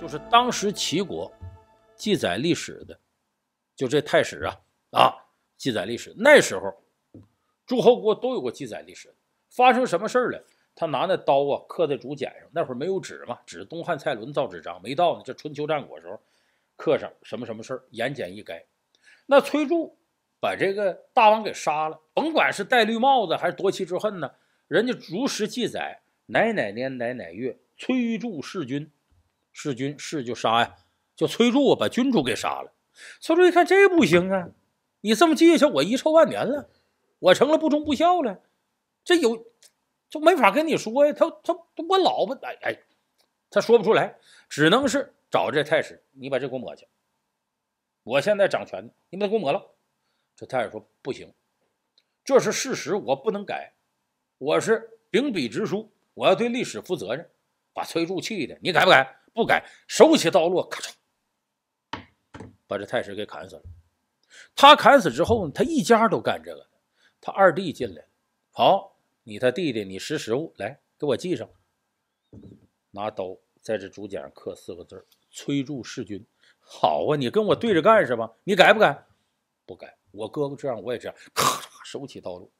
就是当时齐国记载历史的，就这太史啊啊，记载历史。那时候诸侯国都有过记载历史，发生什么事儿了，他拿那刀啊刻在竹简上。那会儿没有纸嘛，纸东汉蔡伦造纸张没到呢，这春秋战国时候刻上什么什么事儿，言简意赅。那崔杼把这个大王给杀了，甭管是戴绿帽子还是夺妻之恨呢，人家如实记载，哪哪年哪哪月崔杼弑君。弑君，弑就杀呀，就催崔我把君主给杀了。崔柱一看这不行啊，你这么记下，我遗臭万年了，我成了不忠不孝了。这有，就没法跟你说呀。他他我老婆，哎哎，他说不出来，只能是找这太史，你把这给我抹去。我现在掌权的，你把它给我抹了。这太史说不行，这是事实，我不能改。我是秉笔直书，我要对历史负责任。把崔杼气的，你改不改？不改，手起刀落，咔嚓，把这太师给砍死了。他砍死之后呢，他一家都干这个。他二弟进来，好，你他弟弟，你识时务，来给我记上，拿刀在这竹简上刻四个字催崔弑君。好啊，你跟我对着干是吧？你改不改？不改。我哥哥这样，我也这样，咔，嚓，手起刀落，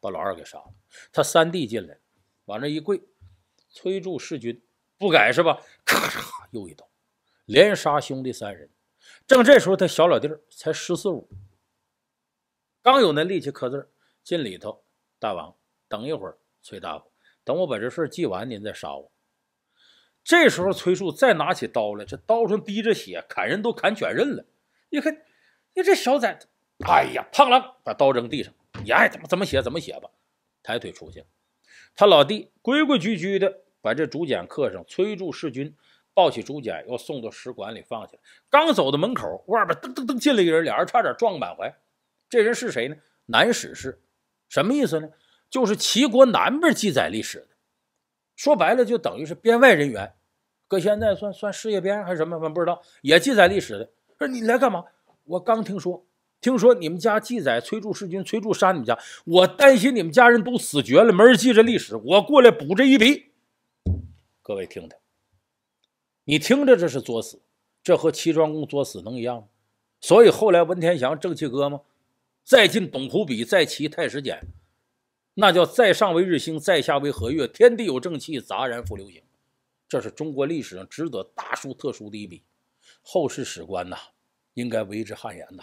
把老二给杀了。他三弟进来，往那一跪，催柱弑君。不改是吧？咔嚓，又一刀，连杀兄弟三人。正这时候，他小老弟才十四五，刚有那力气刻字进里头，大王，等一会儿，崔大夫，等我把这事记完，您再杀我。这时候，崔树再拿起刀来，这刀上滴着血，砍人都砍卷刃了。你看，你这小崽子，哎呀，胖啷，把刀扔地上。你爱怎么怎么写，怎么写吧。抬腿出去，他老弟规规矩矩的。把这竹简刻上，崔柱世君抱起竹简又送到使馆里放下。刚走到门口，外边噔噔噔进来一个人，俩人差点撞满怀。这人是谁呢？南史是，什么意思呢？就是齐国南边记载历史的，说白了就等于是编外人员，搁现在算算事业编还是什么？不知道，也记载历史的。说你来干嘛？我刚听说，听说你们家记载崔柱士君，崔柱杀你们家，我担心你们家人都死绝了，没人记这历史，我过来补这一笔。各位听听，你听着，这是作死，这和齐庄公作死能一样吗？所以后来文天祥正气哥吗？再进董狐笔，再齐太史简，那叫在上为日星，在下为和月，天地有正气，杂然复流行。这是中国历史上值得大书特书的一笔，后世史官呐，应该为之汗颜呐。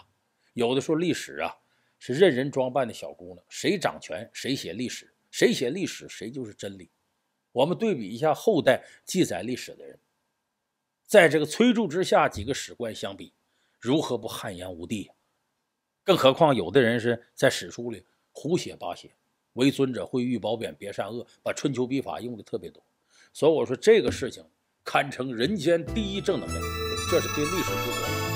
有的说历史啊，是任人装扮的小姑娘，谁掌权谁写历史，谁写历史谁就是真理。我们对比一下后代记载历史的人，在这个崔注之下几个史官相比，如何不汗颜无地？更何况有的人是在史书里胡写八写，为尊者会欲褒贬别善恶，把春秋笔法用的特别多。所以我说这个事情堪称人间第一正能量，这是对历史负责。